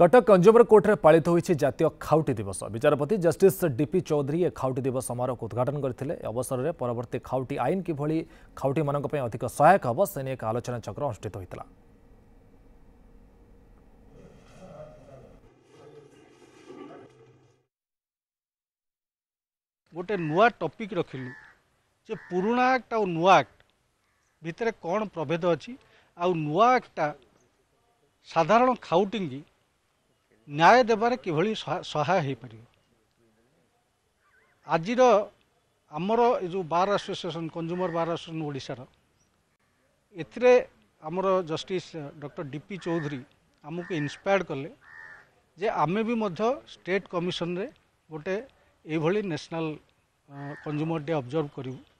Cuttack consumer କୋର୍ଟରେ ପାଳିତ ହୋଇଛି ଜାତୀୟ ଖାଉଟି ଦିବସ ବିଚାରପତି ଜଷ୍ଟିସ୍ ଡିପି ଚୌଧୁରୀ ଏ ଖାଉଟି ଦିବସ ସମାରୋହକୁ ଉଦ୍ଘାଟନ କରିଥିଲେ ଏ ଅବସରରେ ପରବର୍ତ୍ତୀ ଖାଉଟି ଆଇନ କିଭଳି ଖାଉଟିମାନଙ୍କ ପାଇଁ ଅଧିକ ସହାୟକ ହେବ ସେ ନେଇ ଏକ ଆଲୋଚନା ଚକ୍ର ଅନୁଷ୍ଠିତ ହୋଇଥିଲା ଗୋଟେ ନୂଆ ଟପିକ୍ ରଖିଲୁ ଯେ ପୁରୁଣା ଆକ୍ଟ ଆଉ ନୂଆ ଆକ୍ଟ ଭିତରେ କ'ଣ ପ୍ରଭେଦ ଅଛି ଆଉ ନୂଆ ଆକ୍ଟଟା ସାଧାରଣ ଖାଉଟିଙ୍କି ନ୍ୟାୟ ଦେବାରେ କିଭଳି ସହାୟ ହୋଇପାରିବ ଆଜିର ଆମର ଏ ଯେଉଁ bar association consumer bar association ଓଡ଼ିଶାର ଏଥିରେ ଆମର justice doctor D P Chaudhuri ଆମକୁ ଇନ୍ସପାୟାର୍ଡ଼ କଲେ ଯେ ଆମେ ବି ମଧ୍ୟ ଷ୍ଟେଟ୍ କମିଶନରେ ଗୋଟେ ଏଇଭଳି ନ୍ୟାସନାଲ୍ କଞ୍ଜୁମର ଡେ ଅବଜର୍ଭ କରିବୁ